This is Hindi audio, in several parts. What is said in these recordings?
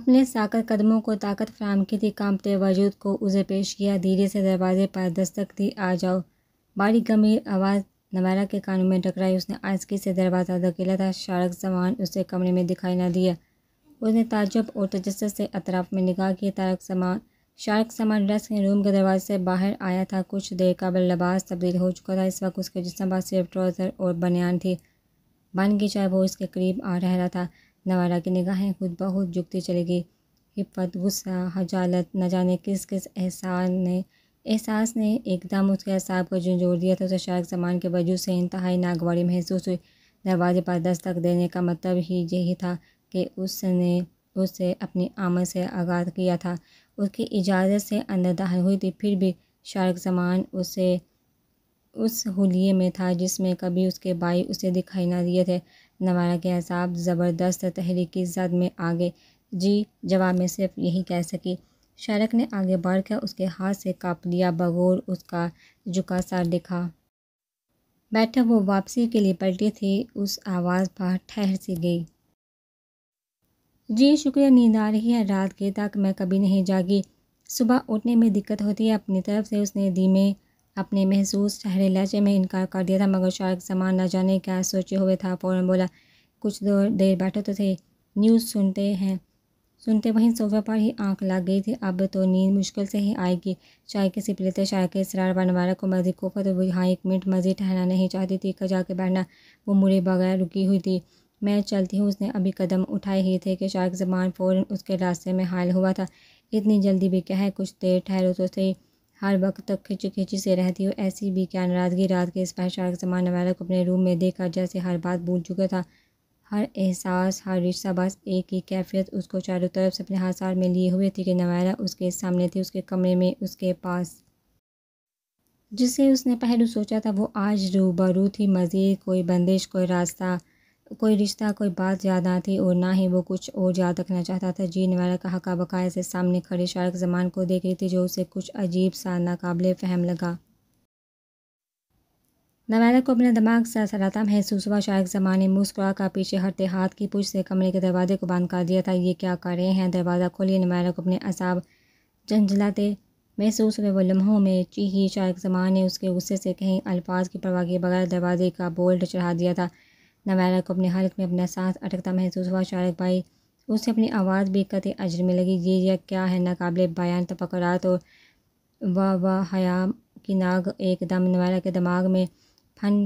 अपने साकर कदमों को ताकत फ्राहम की थी कांपते वजूद को उसे पेश किया धीरे से दरवाजे पर दस्तक दी आ जाओ बारी गंभीर आवाज़ नवारा के कानों में टकराई उसने आस्की से दरवाज़ा धकेला था शारक सामान उसे कमरे में दिखाई न दिया उसने ताजुब और तजस्स से अतराफ में निगाह की तारक सामान शारक सामान ड्रेस के रूम के दरवाजे से बाहर आया था कुछ देर बल लबास तब्दील हो चुका था इस वक्त उसके जिसम बाद सिर्फ ट्राउज़र और बनियान थी बन की चाय वो इसके करीब आ रह रहा था नवारा की निगाहें खुद ब खुद झुकती चली गई हिफत गुस्सा हजालत न जाने किस किस एहसान ने एहसास ने एकदम उसके एहसाब को झुंझोर दिया था उसे शायद सामान के वजूद से इंतहाई नागवारी महसूस हुई दरवाजे पर दस्तक देने का मतलब ही यही था कि उसने उससे अपनी आमद से आगाह किया था उसकी इजाज़त से अंदर दाहल हुई थी फिर भी शार्क जमान उसे उस हुलिये में था जिसमें कभी उसके भाई उसे दिखाई ना दिए थे नवारा के असाब ज़बरदस्त तहरीकी जद में आगे जी जवाब में सिर्फ यही कह सकी शारक ने आगे बढ़कर उसके हाथ से काप लिया बगौर उसका झुका सार दिखा बैठक वो वापसी के लिए पलटी थी उस आवाज़ पर ठहर सी गई जी शुक्रिया नींद आ रही है रात के तक मैं कभी नहीं जागी सुबह उठने में दिक्कत होती है अपनी तरफ से उसने धीमे अपने महसूस चेहरे लहजे में इनकार कर दिया था मगर शायद सामान न जाने क्या सोचे हुए था फ़ौरन बोला कुछ दो देर बैठे तो थे न्यूज़ सुनते हैं सुनते वहीं सोफे पर ही आंख लग गई थी अब तो नींद मुश्किल से ही आएगी चाय के सिप लेते चाय के इसरार बनवारा को मजीद कोफत हुई हाँ एक मिनट मज़ीद ठहरना नहीं चाहती थी खजा के बैठना वो मुड़े बगैर रुकी हुई थी मैं चलती हूँ उसने अभी कदम उठाए ही थे कि शार्क जबान फ़ौरन उसके रास्ते में हायल हुआ था इतनी जल्दी भी क्या है कुछ देर ठहरो तो सही हर वक्त तक खिंची खिंची से रहती हो ऐसी भी क्या नाराज़गी रात के इस पहचार के समान नवैला को अपने रूम में देखा जैसे हर बात भूल चुका था हर एहसास हर रिश्ता बस एक ही कैफियत उसको चारों तरफ से अपने हाथ में लिए हुए थी कि नवायरा उसके सामने थी उसके कमरे में उसके पास जिसे उसने पहलू सोचा था वो आज रूबरू थी मज़ीद कोई बंदिश कोई रास्ता कोई रिश्ता कोई बात याद ना थी और ना ही वो कुछ और याद रखना चाहता था जीन वाला कहा का बकाया से सामने खड़े शार्क जमान को देख रही थी जो उसे कुछ अजीब सा नाकबले फहम लगा नवैरा को अपने दिमाग से सराता महसूस हुआ शायद जमान ने मुस्कुरा का पीछे हटते हाथ की पूछ से कमरे के दरवाजे को बंद कर दिया था ये क्या कर रहे हैं दरवाज़ा खोलिए नवैरा को अपने असाब झंझलाते महसूस हुए वो लम्हों में चीही शायद जमान ने उसके गुस्से से कहीं अल्फाज की परवाह के बगैर दरवाजे का बोल्ट चढ़ा दिया था नवैला को अपने हालत में अपना सांस अटकता महसूस हुआ शारख भाई उसे अपनी आवाज़ भी कत अजर में लगी ये या क्या है नाकबले बयान तपकरात और वाह वाह हयाम की नाग एकदम नवैला के दिमाग में फन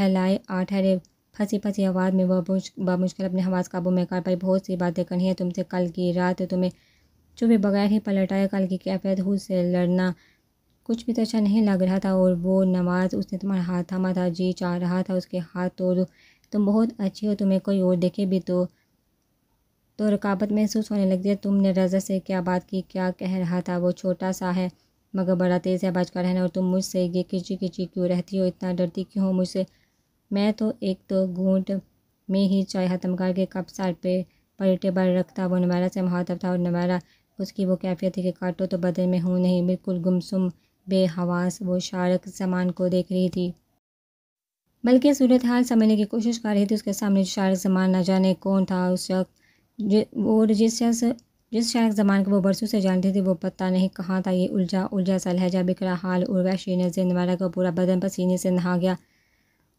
फैलाए आठहरे फंसी फंसी आवाज़ में वह बामुश्किल अपने हवास काबू में कर पाई बहुत सी बातें करनी है तुमसे कल की रात तुम्हें चुपे बगैर ही पलटाया कल की कैफियत हु से लड़ना कुछ भी तो अच्छा नहीं लग रहा था और वो नमाज़ उसने तुम्हारा हाथ थामा था जी चाह रहा था उसके हाथ तोड़ दो तुम बहुत अच्छी हो तुम्हें कोई और देखे भी तो तो रकावट महसूस होने लगती है तुमने रजा से क्या बात की क्या कह रहा था वो छोटा सा है मगर बड़ा तेज़ है बाज का रहना और तुम मुझसे ये खिंची खिंची क्यों रहती हो इतना डरती क्यों हो मुझसे मैं तो एक तो घूंट में ही चाय ख़त्म करके कप सार पे पलटे पर रखता वो नमारा से महातब था और नमारा उसकी वो कैफियत थी कि काटो तो बदल में हूँ नहीं बिल्कुल गुमसुम बेहवास वो शारक जमान को देख रही थी बल्कि सूरत हाल समझने की कोशिश कर रही थी उसके सामने शारक जमान न जाने कौन था उस शख्स और जिस शख्स जिस शारक जमान को वो बरसों से जानती थी वो पता नहीं कहाँ था ये उलझा उलझा सा लहजा बिखरा हाल और वैशी से नवारा का पूरा बदन पसीने से नहा गया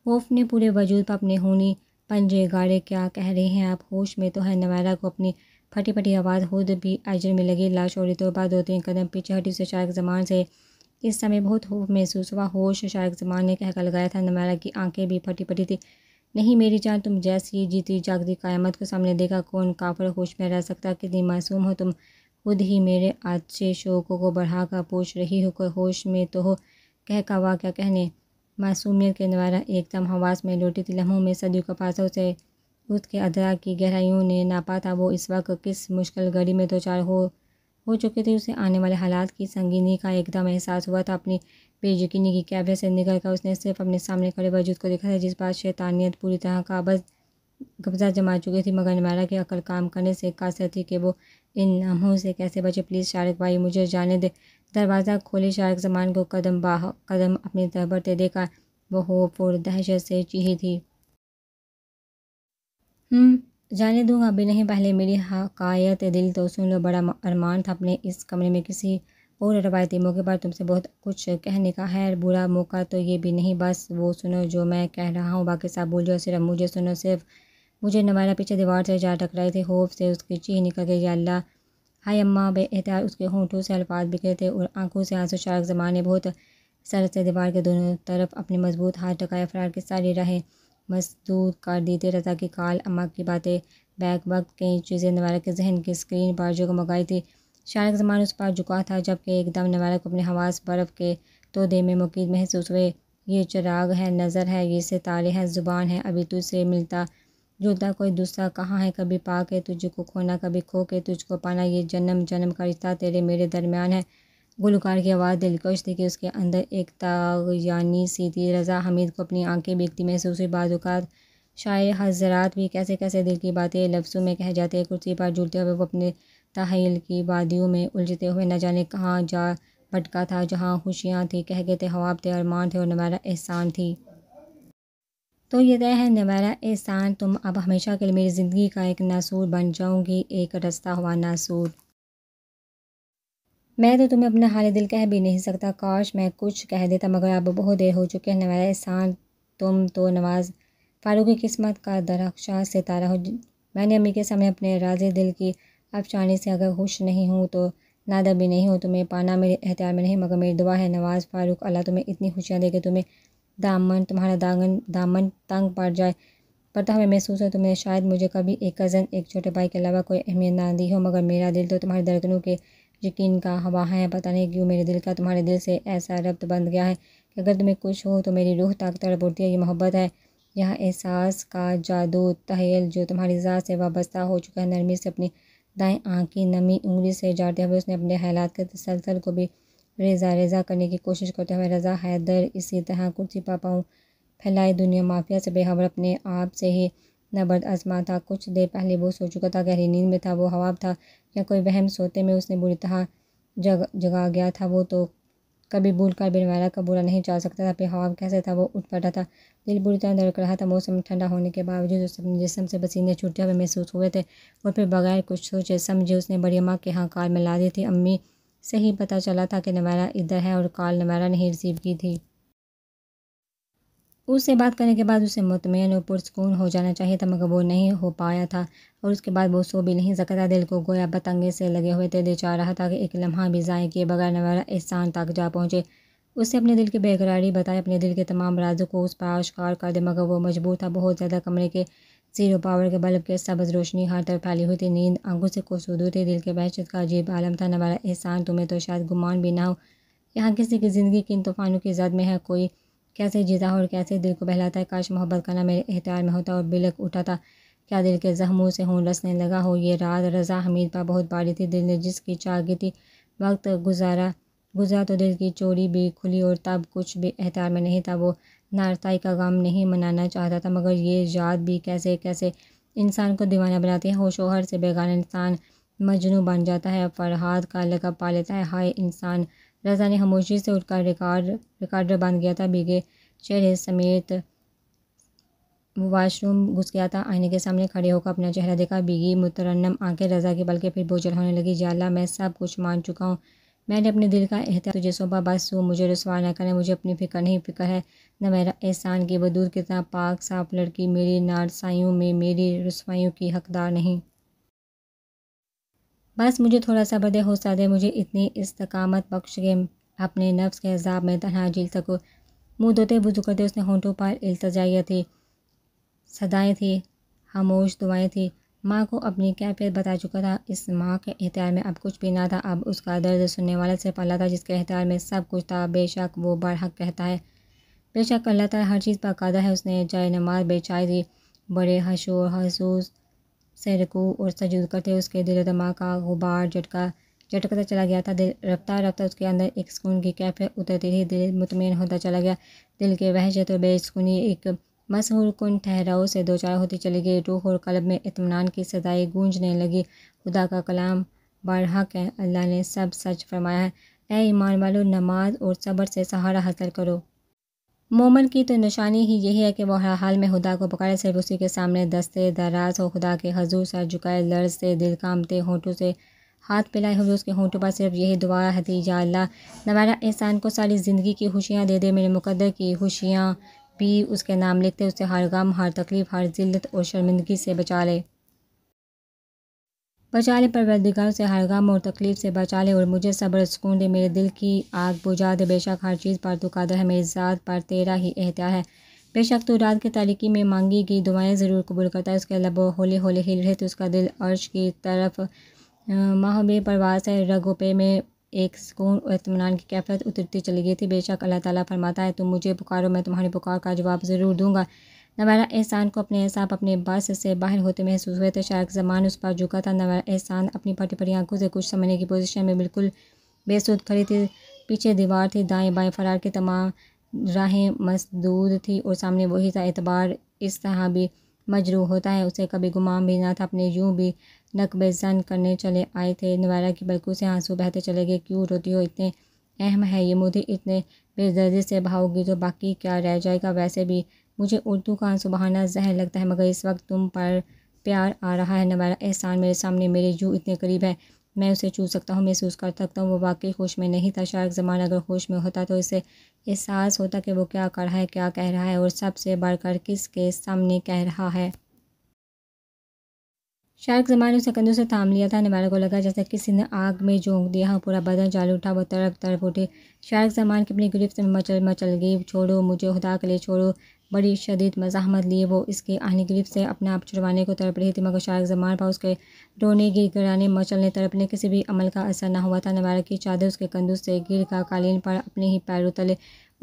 खौफ ने पूरे वजूद पर अपने होनी पंजे गाड़े क्या कह रहे हैं आप होश में तो है नवारा को अपनी फटी फटी आवाज़ खुद भी अजर में लगी लाशौरी तौर पर दो तीन कदम पीछे हटी से शारक जमान से इस समय बहुत खूब महसूस हुआ होश शायद जमान ने कहकर लगाया था नमैरा की आंखें भी फटी फटी थी नहीं मेरी जान तुम जैसी जीती जागती कायमत को सामने देखा कौन काफर होश में रह सकता कितनी मासूम हो तुम खुद ही मेरे अच्छे शोकों को बढ़ाकर पूछ रही हो कोई होश में तो हो कह का क्या कहने मासूमियत के नवारा एकदम हवास में लौटी थी लम्हों में सदियों कपासों से उसके अदरा की गहराइयों ने नापा था वो इस वक्त किस मुश्किल घड़ी में दो तो चार हो हो चुके थे उसे आने वाले हालात की संगीनी का एकदम एहसास हुआ था अपनी बेयकीनी की कैबियत से निकल कर उसने सिर्फ अपने सामने खड़े वजूद को देखा था जिस बात शैतानियत पूरी तरह का बस कब्जा जमा चुकी थी मगर नमारा के अकल काम करने से कासर थी कि वो इन नामों से कैसे बचे प्लीज़ शारक भाई मुझे जाने दे दरवाज़ा खोले शारक जमान को कदम बाह कदम अपने दरबरते देखा वह हो और दहशत से चीही थी हम्म। जाने दूंगा अभी नहीं पहले मेरी हकायत दिल तो सुन लो बड़ा अरमान था अपने इस कमरे में किसी और रवायती मौके पर तुमसे बहुत कुछ कहने का है बुरा मौका तो ये भी नहीं बस वो सुनो जो मैं कह रहा हूँ बाकी सब भूल जाओ सिर्फ मुझे सुनो सिर्फ मुझे नवारा पीछे दीवार से जा टकराए थे होफ से उसकी चीह निकल गई अल्लाह हाय अम्मा बे एहतियात उसके होंठों से अल्फाज बिखरे थे और आंखों से आंसू शार्क जमाने बहुत सर से दीवार के दोनों तरफ अपने मजबूत हाथ टकाए फरार के सारी रहे मसदूर कर देते रजा के काल अम्मा की बातें बैग वक्त कई चीज़ें नवारा के जहन की स्क्रीन पर जो मंगाई थी शानक जमान उस पार झुका था जबकि एकदम नवारा को अपने हवास बर्फ़ के दे में मुकीद महसूस हुए ये चिराग है नज़र है ये सितारे हैं ज़ुबान है अभी तुझसे मिलता जुलता कोई दूसरा कहाँ है कभी पा के तुझको खोना कभी खो के तुझको पाना ये जन्म जन्म का रिश्ता तेरे मेरे दरमियान है गुलकार की आवाज़ दिलकश थी कि उसके अंदर एक तागयानी सी थी रज़ा हमीद को अपनी आंखें बिकती महसूस हुई बाजुकात शाये हजरात भी कैसे कैसे दिल की बातें लफ्सों में कह जाते कुर्सी पर जुड़ते हुए वो अपने तहैल की वादियों में उलझते हुए न जाने कहाँ जा भटका था जहाँ खुशियाँ थी कह गए थे हवाब थे अरमान थे और नमारा एहसान थी तो ये तय है नमारा एहसान तुम अब हमेशा के लिए मेरी ज़िंदगी का एक नासूर बन जाऊँगी एक रस्ता हुआ नासूर मैं तो तुम्हें अपना हाल दिल कह भी नहीं सकता काश मैं कुछ कह देता मगर अब बहुत देर हो चुके हैं नवाज एहसान तुम तो नवाज़ फारूक की किस्मत का दरख्शात सितारा हो मैंने अम्मी के सामने अपने राजे दिल की अफसानी से अगर खुश नहीं हूँ तो नादा भी नहीं हो तुम्हें पाना मेरे एहतियार में नहीं मगर मेरी दुआ है नवाज़ फारूक अल्लाह तुम्हें इतनी खुशियाँ दे कि तुम्हें दामन तुम्हारा दागन दामन तंग पड़ जाए तो हमें महसूस हो तुम्हें शायद मुझे कभी एक कज़न एक छोटे भाई के अलावा कोई अहमियत ना दी हो मगर मेरा दिल तो तुम्हारे दर्दनों के यकीन का हवा है पता नहीं क्यों मेरे दिल का तुम्हारे दिल से ऐसा रब्त बन गया है कि अगर तुम्हें कुछ हो तो मेरी रूह ताकत तड़प उठती है ये मोहब्बत है यह एहसास का जादू तहेल जो तुम्हारी ज़ात से वाबस्ता हो चुका है नरमी से अपनी दाएँ आँख की नमी उंगली से जाते हुए उसने अपने हालात के तसलसल को भी रेजा रेजा करने की कोशिश करते हुए रजा हैदर इसी तरह कुर्सी पापाऊँ फैलाई दुनिया माफिया से बेहबर अपने आप से ही नबर्द आजमा था कुछ देर पहले वो सो चुका था गहरी नींद में था वो हवाब था या कोई वहम सोते में उसने बुरी तरह जग जगा गया था वो तो कभी भूल कर बिनवाला का बुरा नहीं चाह सकता था फिर हवाब कैसे था वो उठ पड़ा था दिल बुरी तरह दड़क रहा था मौसम ठंडा होने के बावजूद उसने अपने जिसम से पसीने छुटे हुए महसूस हुए थे और फिर बगैर कुछ सोचे समझे उसने बड़ी अम्मा के यहाँ कार ला दी थी अम्मी से ही पता चला था कि नवारा इधर है और कार नवारा नहीं रिसीव की थी उससे बात करने के बाद उसे मुतमिन और पुरस्कून हो जाना चाहिए था मगर वो नहीं हो पाया था और उसके बाद वो सो भी नहीं सकता दिल को गोया पतंगे से लगे हुए थे चाह रहा था कि एक लम्हा भी ज़ाय किए बगैर नवारा एहसान तक जा पहुँचे उसने अपने दिल की बेकरारी बताई अपने दिल के तमाम राजों को उस पर आविष्कार कर दे मगर वो मजबूर था बहुत ज़्यादा कमरे के जीरो पावर के बल्ब के सब्ज रोशनी हर तरफ फैली हुई थी नींद आंखों से कोसूदू थी दिल के बहशत का अजीब आलम था नवारा एहसान तुम्हें तो शायद गुमान भी ना हो यहाँ किसी की ज़िंदगी किन तूफ़ानों की जद में है कोई कैसे जीता और कैसे दिल को बहलाता है काश मोहब्बत का ना मेरे एहतियार में होता और बिलक उठा था क्या दिल के जख्मों से हों लसने लगा हो ये रात रजा हमीद पर बहुत बारी थी दिल ने जिसकी चागी थी वक्त गुजारा गुजरा तो दिल की चोरी भी खुली और तब कुछ भी एहतियार में नहीं था वो नारताई का गम नहीं मनाना चाहता था मगर ये याद भी कैसे कैसे इंसान को दीवाना बनाती है होशोहर से बेगाना इंसान मजनू बन जाता है फरहाद का लगा पा लेता है हाय इंसान रजा ने खामोशी से उठकर रिकॉर्ड रिकॉर्डर बांध गया था भीगे चेहरे समेत वो वाशरूम घुस गया था आईने के सामने खड़े होकर अपना चेहरा देखा भीगी मुतरन्नम आंखें रजा के बल के फिर बोझल होने लगी जाला मैं सब कुछ मान चुका हूँ मैंने अपने दिल का एहतियात तुझे सौंपा बस वो मुझे रसवा ना करें मुझे अपनी फ़िक्र नहीं फ़िक्र है न मेरा एहसान की दूर कितना पाक साफ लड़की मेरी नारसाइयों में मेरी रसवाइयों की हकदार नहीं बस मुझे थोड़ा सा बदे हौसा दे मुझे इतनी इस्तकामत बख्श के अपने नफ्स के हिसाब में तनहा झील सकूँ मुँह धोते बुजू करते उसने होंठों पर इल्तजाइया थी सदाएँ थी खामोश दुआएँ थी माँ को अपनी कैफियत बता चुका था इस माँ के अहतियार में अब कुछ भी ना था अब उसका दर्द सुनने वाला से पला था जिसके अहतियार में सब कुछ था बेशक वो बरहक कहता है बेशक अल्लाह ताला हर चीज़ पर कादा है उसने जाए नमाज बेचाई थी बड़े हशोर हसूस सहरकू और सजूद करते उसके दिल दमा का गुबार झटका झटकता चला गया था दिल रफ्ता रफ्तार उसके अंदर एक सुकून की कैफे उतरती रही दिल मुतमिन होता चला गया दिल के वहशत और बेसकूनी एक मशहूर कन ठहराव से दो चार होती चली गई रूह और कलब में इतमान की सदाई गूंजने लगी खुदा का कलाम बारहक कह अल्लाह ने सब सच फरमाया है ए ईमान वालो नमाज और सब्र से सहारा हासिल करो मोमन की तो निशानी ही यही है कि वह हाल में खुदा को पकड़े सिर्फ उसी के सामने दस्ते दराज हो खुदा के हजूर सर झुकाए लड़ से दिल कामते होंठों से हाथ पिलाए हुए उसके होंठों पर सिर्फ यही दुआ हती या अल्लाह नवारा एहसान को सारी ज़िंदगी की खुशियाँ दे दे मेरे मुकदर की खुशियाँ भी उसके नाम लिखते उससे हर गम हर तकलीफ़ हर जिल्लत और शर्मिंदगी से बचा ले बचा ले परवरदिगार से हर गम और तकलीफ़ से बचा ले और मुझे सब्र सुकून दे मेरे दिल की आग बुझा दे बेशक हर चीज़ पर तो कादर है मेरी ज़ात पर तेरा ही एहतिया है बेशक तो रात की तारीकी में मांगी गई दुआएं ज़रूर कबूल करता है उसके लबो होले होले हिल रहे तो उसका दिल अर्श की तरफ माह परवास है रगों पे में एक सुकून और इतमान की कैफियत उतरती चली गई थी बेशक अल्लाह ताला फरमाता है तुम मुझे पुकारो मैं तुम्हारी पुकार का जवाब ज़रूर दूंगा नवारा एहसान को अपने एहसाब अपने बस से बाहर होते महसूस हुए थे तो शायद जमान उस पर झुका था नवारा एहसान अपनी पटी पटी आंखों से कुछ समझने की पोजिशन में बिल्कुल बेसुद खड़ी थी पीछे दीवार थी दाएं बाएं फरार की तमाम राहें मसदूद थी और सामने वही था एतबार इस तरह भी मजरू होता है उसे कभी गुमाम भी ना था अपने यूँ भी नक बेजन करने चले आए थे नवारा की बलकू से आंसू बहते चले गए क्यों रोती हो इतने अहम है ये मुझे इतने बेदर्दी से भावगी तो बाकी क्या रह जाएगा वैसे भी मुझे उर्दू का सुबहाना जहर लगता है मगर इस वक्त तुम पर प्यार आ रहा है नवारा एहसान मेरे सामने मेरे जू इतने करीब है मैं उसे छू सकता हूँ महसूस कर सकता हूँ वो वाकई होश में नहीं था शायद ज़मान अगर होश में होता तो इसे एहसास होता कि वो क्या कर रहा है क्या कह रहा है और सबसे बढ़कर किसके सामने कह रहा है शार्क जमान ने उसे कंधों से थाम लिया था नमारा को लगा जैसे किसी ने आग में झोंक दिया हाँ पूरा बदन जाल उठा वो तड़प तड़प उठे शार्क जमान की अपनी गिरफ्त में मचल मचल गई छोड़ो मुझे खुदा के लिए छोड़ो बड़ी शदीद मजामत लिए वो इसके आहनी गिरफ्त से अपने आप छुड़वाने को तड़प रही थी मगर शायक जमान पर उसके रोने गिर गिराने मचलने तड़पने किसी भी अमल का असर ना हुआ था नवारा की चादर उसके कंदूस से गिर का कालीन पर अपने ही पैरों तले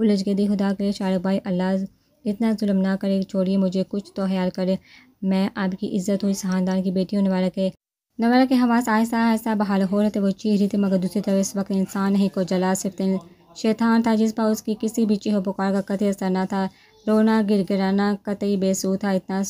उलझ गई खुदा करे शारक भाई अल्लाह इतना जुलम ना करे छोड़िए मुझे कुछ तो ख्याल करे मैं आपकी इज्जत हुई खानदान की बेटी हूँ नवारा के नवारा के हवास आहिस्ता आहिस्ता बहाल हो रहे थे वो चीह रही थी मगर दूसरी तरफ इस वक्त इंसान ही को जला सिर्फ शैतान था जिस पर उसकी किसी भी चीह पुकार का कथित असर न था रोना गिरगिराना कतई बेसू था इतना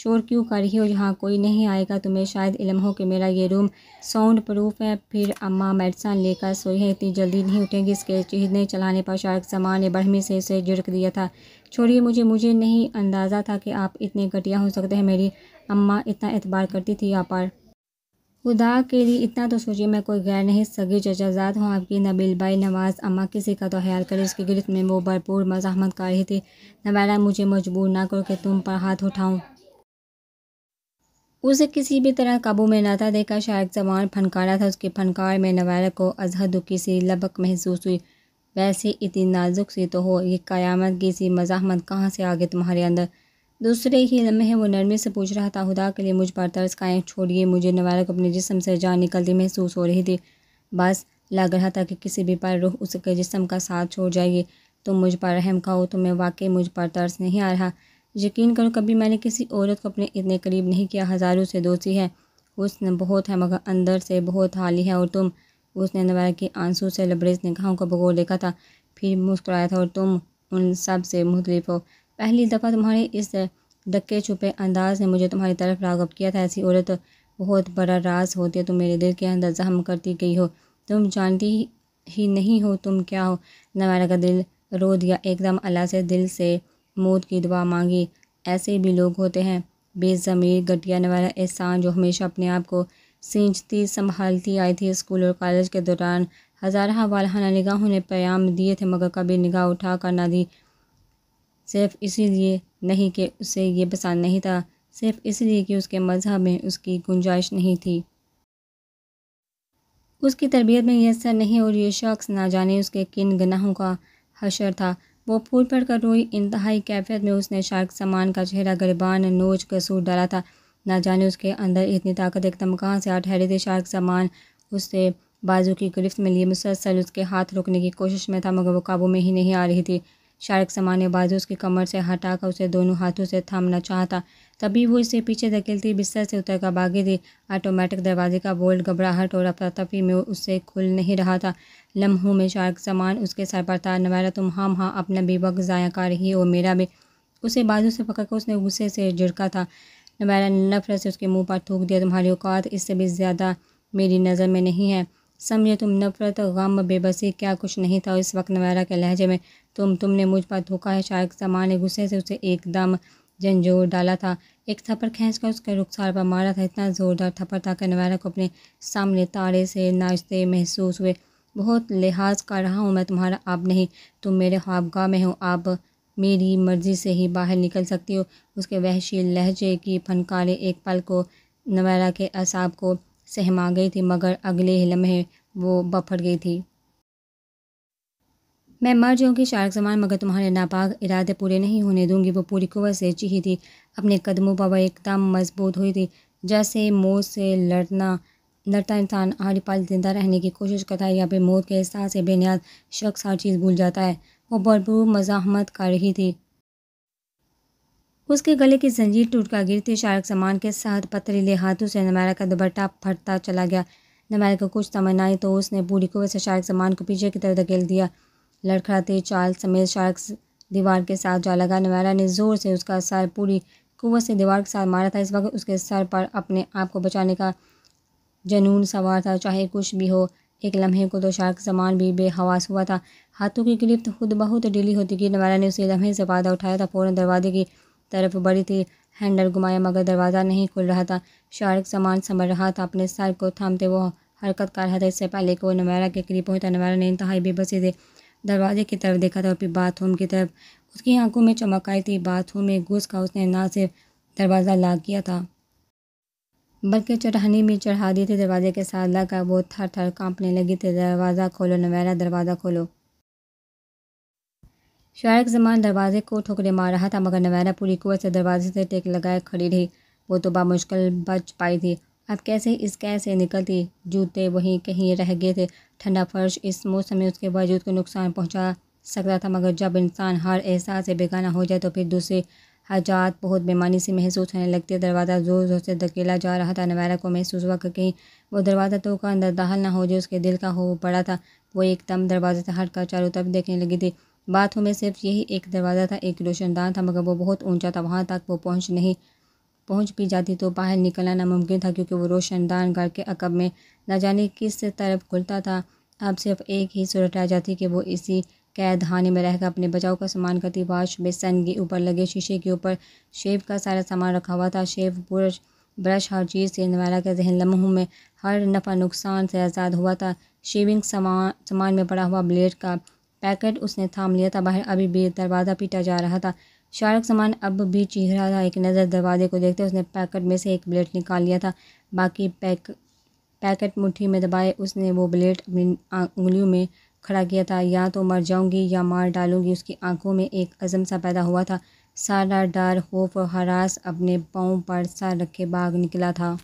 शोर क्यों कर रही हो यहाँ कोई नहीं आएगा तुम्हें शायद इलम हो कि मेरा ये रूम साउंड प्रूफ है फिर अम्मा मेडिसन लेकर सोई है इतनी जल्दी नहीं उठेंगी इसके चीखने चलाने पर शार्क जमान ने बढ़मी से इसे झिड़क दिया था छोड़िए मुझे मुझे नहीं अंदाज़ा था कि आप इतने घटिया हो सकते हैं मेरी अम्मा इतना एतबार करती थी यहाँ पर खुदा के लिए इतना तो सोचिए मैं कोई गैर नहीं सगी चचाजात हूँ आपकी नबील बाई नवाज़ अम्मा किसी का तो ख्याल करे उसकी गिरफ्त में वो भरपूर मजामत कर रही थी नवारा मुझे मजबूर ना करो कि तुम पर हाथ उठाऊँ उसे किसी भी तरह काबू में न था देखा शायद जवान फनकारा था उसके फनकार में नवैरा को अजह दुखी सी लबक महसूस हुई वैसे इतनी नाजुक सी तो हो ये क़यामत की सी मजामत कहाँ से आ गई तुम्हारे अंदर दूसरे ही लम्हे वो नरमे से पूछ रहा था खुदा के लिए मुझ पर तर्स काएँ छोड़िए मुझे नवारक अपने जिसम से जान निकलती महसूस हो रही थी बस लग रहा था कि किसी भी पर रुख उसके जिसम का साथ छोड़ जाइए तुम मुझ पर रहम खाओ तुम्हें वाकई मुझ पर तर्स नहीं आ रहा यकीन करो कभी मैंने किसी औरत को अपने इतने करीब नहीं किया हज़ारों से दोषी है उसने बहुत है मगर अंदर से बहुत हाली है और तुम उसने नवारा की आंसू से लबरेज निगाहों को भगोर देखा था फिर मुस्कुराया था और तुम उन सब से मुख्तलिफ हो पहली दफ़ा तुम्हारे इस धक्के छुपे अंदाज ने मुझे तुम्हारी तरफ रागब किया था ऐसी औरत बहुत बड़ा राज होती है तुम मेरे दिल के अंदर जहम करती गई हो तुम जानती ही नहीं हो तुम क्या हो नवारा का दिल रो दिया एकदम अल्लाह से दिल से मौत की दुआ मांगी ऐसे भी लोग होते हैं बेज़मीर गटिया नवारा एहसान जो हमेशा अपने आप को सींचती संभालती आई थी स्कूल और कॉलेज के दौरान हज़ारा वालहाना निगाहों ने प्याम दिए थे मगर कभी निगाह उठा कर ना दी सिर्फ इसीलिए नहीं कि उसे ये पसंद नहीं था सिर्फ इसलिए कि उसके मजहब में उसकी गुंजाइश नहीं थी उसकी तरबियत में यह असर नहीं और ये शख्स ना जाने उसके किन गनाहों का हशर था वो फूल पड़ कर रोई इंतहाई कैफियत में उसने शार्क सामान का चेहरा गरीबान नोच कसूर डाला था ना जाने उसके अंदर इतनी ताकत एकदम कहाँ से आ ठहरे थे शार्क सामान उससे बाजू की गिरफ्त में लिए मुसलसल उसके हाथ रोकने की कोशिश में था मगर वो काबू में ही नहीं आ रही थी शार्क समान बाजू उसकी कमर से हटाकर उसे दोनों हाथों से थामना चाहता तभी वो इसे पीछे धकेलती बिस्तर से उतर कर भागी थी ऑटोमेटिक दरवाजे का बोल्ट घबराहट और अफरातफी में उससे खुल नहीं रहा था लम्हों में शार्क सामान उसके सर पर था नवैरा तुम हाँ हाँ अपना वक्त ज़ाया कर रही और मेरा भी उसे बाजू से पकड़ कर उसने गुस्से से झिड़का था नवैरा नफरत से उसके मुँह पर थूक दिया तुम्हारी औकात इससे भी ज़्यादा मेरी नज़र में नहीं है समझे तुम नफरत गम बेबसी क्या कुछ नहीं था इस वक्त नवैरा के लहजे में तुम तुमने मुझ पर धोखा है शार्क सामान ने गुस्से से उसे एकदम झंझोर डाला था एक थप्पड़ कर उसके रुखसार पर मारा था इतना ज़ोरदार थप्पड़ था कि नवैरा को अपने सामने तारे से नाचते महसूस हुए बहुत लिहाज कर रहा हूँ मैं तुम्हारा आप नहीं तुम मेरे ख्वाबगाह में हो आप मेरी मर्ज़ी से ही बाहर निकल सकती हो उसके वहशी लहजे की फनकारें एक पल को नवैरा के असाब को सहमा गई थी मगर अगले ही लम्हे वो बफट गई थी मैं मर जाऊँगी शार्क जमान मगर तुम्हारे नापाक इरादे पूरे नहीं होने दूंगी वो पूरी कुवत से चीही थी अपने कदमों पर वह एकदम मजबूत हुई थी जैसे मौत से लड़ना लड़ता इंसान आड़ी पाल जिंदा रहने की कोशिश करता है या फिर मौत के एहसास से बेनियाद शख्स हर चीज़ भूल जाता है वो भरपूर मजामत कर रही थी उसके गले की जंजीर टूटकर गिरती शारक सामान के साथ पथरीले हाथों से नमायरा का दुबट्टा फटता चला गया नमायरा को कुछ समझ आई तो उसने पूरी कुएं से शारक सामान को पीछे की तरफ धकेल दिया लड़खड़ाते चाल समेत शारक दीवार के साथ जा लगा नमारा ने ज़ोर से उसका सर पूरी कुवत से दीवार के साथ मारा था इस वक्त उसके सर पर अपने आप को बचाने का जनून सवार था चाहे कुछ भी हो एक लम्हे को तो शार्क सामान भी बेहवास हुआ था हाथों की गिरफ्त खुद बहुत ढीली होती गई नवारा ने उसे लम्हे से फायदा उठाया था फ़ौरन दरवाजे की तरफ बड़ी थी हैंडल घुमाया मगर दरवाज़ा नहीं खुल रहा था शारिक सामान संभल रहा था अपने सर को थामते वो हरकत कर रहा था इससे पहले कि वो नवैरा के करीब पहुंचा नवैरा ने इंतहाई बेबसी से दरवाजे की तरफ देखा था और फिर बाथरूम की तरफ उसकी आंखों में चमक आई थी बाथरूम में घुस का उसने ना सिर्फ दरवाज़ा ला किया था बल्कि चढ़ाने में चढ़ा दिए थी दरवाजे के साथ लगा वो थर थर कांपने लगी थी दरवाज़ा खोलो नवैरा दरवाज़ा खोलो शायक जमान दरवाजे को ठोकरे मार रहा था मगर नवैना पूरी कुत से दरवाजे से टेक लगाए खड़ी रही वो तो बामुश्किल बच पाई थी अब कैसे इस कैसे से निकलती जूते वहीं कहीं रह गए थे ठंडा फर्श इस मौसम में उसके वजूद को नुकसान पहुंचा सकता था मगर जब इंसान हर एहसास से बेगाना हो जाए तो फिर दूसरे हजात बहुत बेमानी से महसूस होने लगती दरवाज़ा ज़ोर ज़ोर से धकेला जा रहा था नवैरा को महसूस हुआ कि कहीं वो दरवाज़ा तो का अंदर दाहल ना हो जो उसके दिल का हो पड़ा था वो एकदम दरवाजे से हट कर चारों तरफ देखने लगी थी बाथरूम में सिर्फ यही एक दरवाज़ा था एक रोशनदान था मगर वो बहुत ऊंचा था वहाँ तक वो पहुँच नहीं पहुँच भी जाती तो बाहर निकलना नामुमकिन था क्योंकि वो रोशनदान घर के अकब में न जाने किस तरफ खुलता था अब सिर्फ एक ही सूरत आ जाती कि वो इसी कैद हानि में रहकर अपने बचाव का सामान करती वाश बेसन के ऊपर लगे शीशे के ऊपर शेव का सारा सामान रखा हुआ था शेव ब्रश ब्रश हर चीज़ से नवाला के जहन लम्हों में हर नफ़ा नुकसान से आज़ाद हुआ था शेविंग सामान सामान में पड़ा हुआ ब्लेड का पैकेट उसने थाम लिया था बाहर अभी भी दरवाज़ा पीटा जा रहा था शाहरुख सामान अब भी चीख रहा था एक नज़र दरवाजे को देखते उसने पैकेट में से एक ब्लेट निकाल लिया था बाकी पैक पैकेट मुट्ठी में दबाए उसने वो ब्लेट अपनी उंगलियों में खड़ा किया था या तो मर जाऊंगी या मार डालूंगी उसकी आंखों में एक अजम सा पैदा हुआ था सारा डर खौफ और हरास अपने पाँव पर सर रखे भाग निकला था